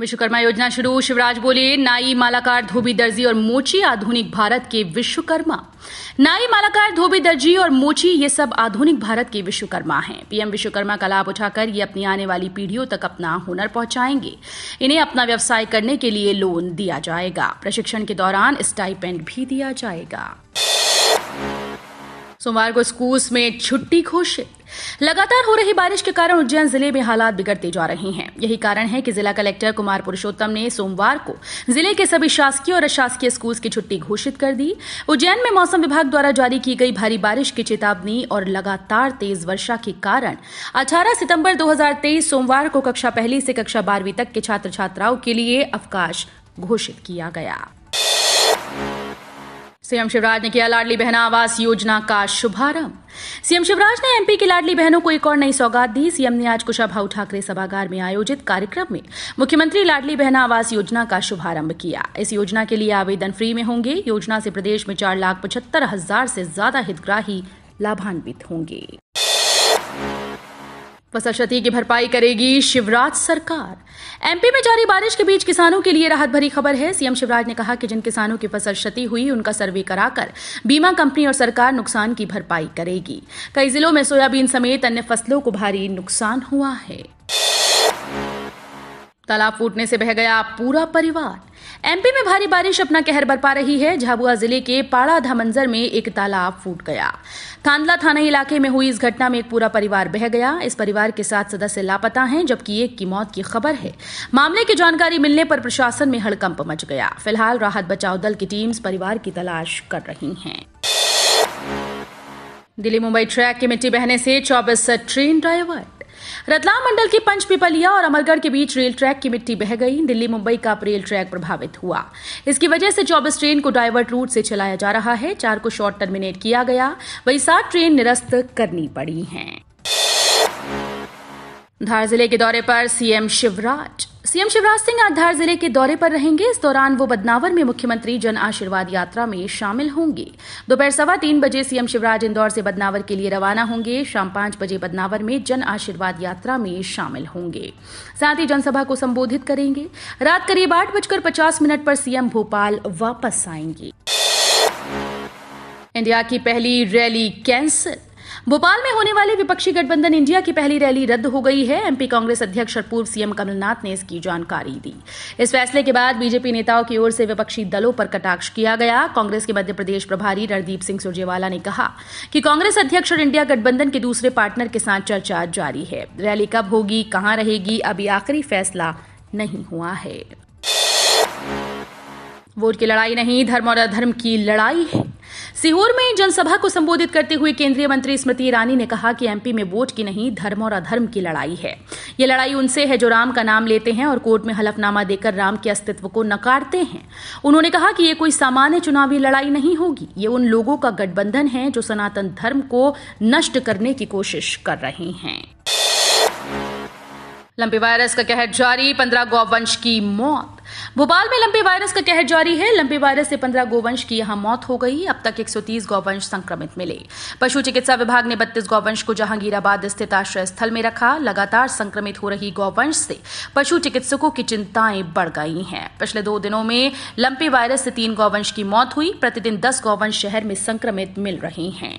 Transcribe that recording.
विश्वकर्मा योजना शुरू शिवराज बोले नाई मालाकार धोबी दर्जी और मोची आधुनिक भारत के विश्वकर्मा नाई मालाकार धोबी दर्जी और मोची ये सब आधुनिक भारत के विश्वकर्मा हैं पीएम विश्वकर्मा का लाभ उठाकर ये अपनी आने वाली पीढ़ियों तक अपना हुनर पहुंचाएंगे इन्हें अपना व्यवसाय करने के लिए लोन दिया जाएगा प्रशिक्षण के दौरान स्टाइपेंड भी दिया जाएगा सोमवार को स्कूल्स में छुट्टी घोषित लगातार हो रही बारिश के कारण उज्जैन जिले में हालात बिगड़ते जा रहे हैं यही कारण है कि जिला कलेक्टर कुमार पुरुषोत्तम ने सोमवार को जिले के सभी शासकीय और अशासकीय स्कूल्स की छुट्टी घोषित कर दी उज्जैन में मौसम विभाग द्वारा जारी की गई भारी बारिश की चेतावनी और लगातार तेज वर्षा के कारण 18 सितंबर 2023 सोमवार को कक्षा पहली से कक्षा बारहवीं तक के छात्र छात्राओं के लिए अवकाश घोषित किया गया सीएम शिवराज ने किया लाडली बहना आवास योजना का शुभारंभ सीएम शिवराज ने एमपी की लाडली बहनों को एक और नई सौगात दी सीएम ने आज भाऊ ठाकरे सभागार में आयोजित कार्यक्रम में मुख्यमंत्री लाडली बहना आवास योजना का शुभारंभ किया इस योजना के लिए आवेदन फ्री में होंगे योजना से प्रदेश में चार लाख पचहत्तर हजार से ज्यादा हितग्राही लाभान्वित होंगे फसल क्षति की भरपाई करेगी शिवराज सरकार एमपी में जारी बारिश के बीच किसानों के लिए राहत भरी खबर है सीएम शिवराज ने कहा कि जिन किसानों की फसल क्षति हुई उनका सर्वे कराकर बीमा कंपनी और सरकार नुकसान की भरपाई करेगी कई जिलों में सोयाबीन समेत अन्य फसलों को भारी नुकसान हुआ है तालाब फूटने से बह गया पूरा परिवार एमपी में भारी बारिश अपना कहर बरपा रही है झाबुआ जिले के पाड़ा धामंजर में एक तालाब फूट गया कांदला थाना इलाके में हुई इस घटना में एक पूरा परिवार बह गया इस परिवार के सात सदस्य लापता हैं जबकि एक की मौत की खबर है मामले की जानकारी मिलने पर प्रशासन में हड़कंप मच गया फिलहाल राहत बचाव दल की टीम परिवार की तलाश कर रही है दिल्ली मुंबई ट्रैक की मिट्टी बहने से चौबीस ट्रेन ड्राइवर रतलाम मंडल के पंच पिपलिया और अमरगढ़ के बीच रेल ट्रैक की मिट्टी बह गई दिल्ली मुंबई का रेल ट्रैक प्रभावित हुआ इसकी वजह से चौबीस ट्रेन को डायवर्ट रूट से चलाया जा रहा है चार को शॉर्ट टर्मिनेट किया गया वही सात ट्रेन निरस्त करनी पड़ी हैं धार जिले के दौरे पर सीएम शिवराज सीएम शिवराज सिंह आज धार जिले के दौरे पर रहेंगे इस दौरान वो बदनावर में मुख्यमंत्री जन आशीर्वाद यात्रा में शामिल होंगे दोपहर सवा तीन बजे सीएम शिवराज इंदौर से बदनावर के लिए रवाना होंगे शाम पांच बजे बदनावर में जन आशीर्वाद यात्रा में शामिल होंगे साथ ही जनसभा को संबोधित करेंगे रात करीब आठ बजकर पचास मिनट पर सीएम भोपाल वापस आएंगे इंडिया की पहली रैली कैंसिल भोपाल में होने वाली विपक्षी गठबंधन इंडिया की पहली रैली रद्द हो गई है एमपी कांग्रेस अध्यक्ष और पूर्व सीएम कमलनाथ ने इसकी जानकारी दी इस फैसले के बाद बीजेपी नेताओं की ओर से विपक्षी दलों पर कटाक्ष किया गया कांग्रेस के मध्य प्रदेश प्रभारी रणदीप सिंह सुरजेवाला ने कहा कि कांग्रेस अध्यक्ष और इंडिया गठबंधन के दूसरे पार्टनर के साथ चर्चा जारी है रैली कब होगी कहां रहेगी अभी आखिरी फैसला नहीं हुआ है वोट की लड़ाई नहीं धर्म और अधर्म की लड़ाई है सीहोर में जनसभा को संबोधित करते हुए केंद्रीय मंत्री स्मृति ईरानी ने कहा कि एमपी में वोट की नहीं धर्म और अधर्म की लड़ाई है ये लड़ाई उनसे है जो राम का नाम लेते हैं और कोर्ट में हलफनामा देकर राम के अस्तित्व को नकारते हैं उन्होंने कहा कि ये कोई सामान्य चुनावी लड़ाई नहीं होगी ये उन लोगों का गठबंधन है जो सनातन धर्म को नष्ट करने की कोशिश कर रहे हैं लंपी वायरस का कहर जारी पंद्रह गौवंश की मौत भोपाल में लंपी वायरस का कहर जारी है लंपी वायरस से पंद्रह गौवंश की यहां मौत हो गई अब तक 130 गौवंश संक्रमित मिले पशु चिकित्सा विभाग ने 32 गौवंश को जहांगीराबाद स्थित आश्रय स्थल में रखा लगातार संक्रमित हो रही गौवंश से पशु चिकित्सकों की चिंताएं बढ़ गई हैं पिछले दो दिनों में लंपी वायरस से तीन गौवंश की मौत हुई प्रतिदिन दस गौवंश शहर में संक्रमित मिल रहे हैं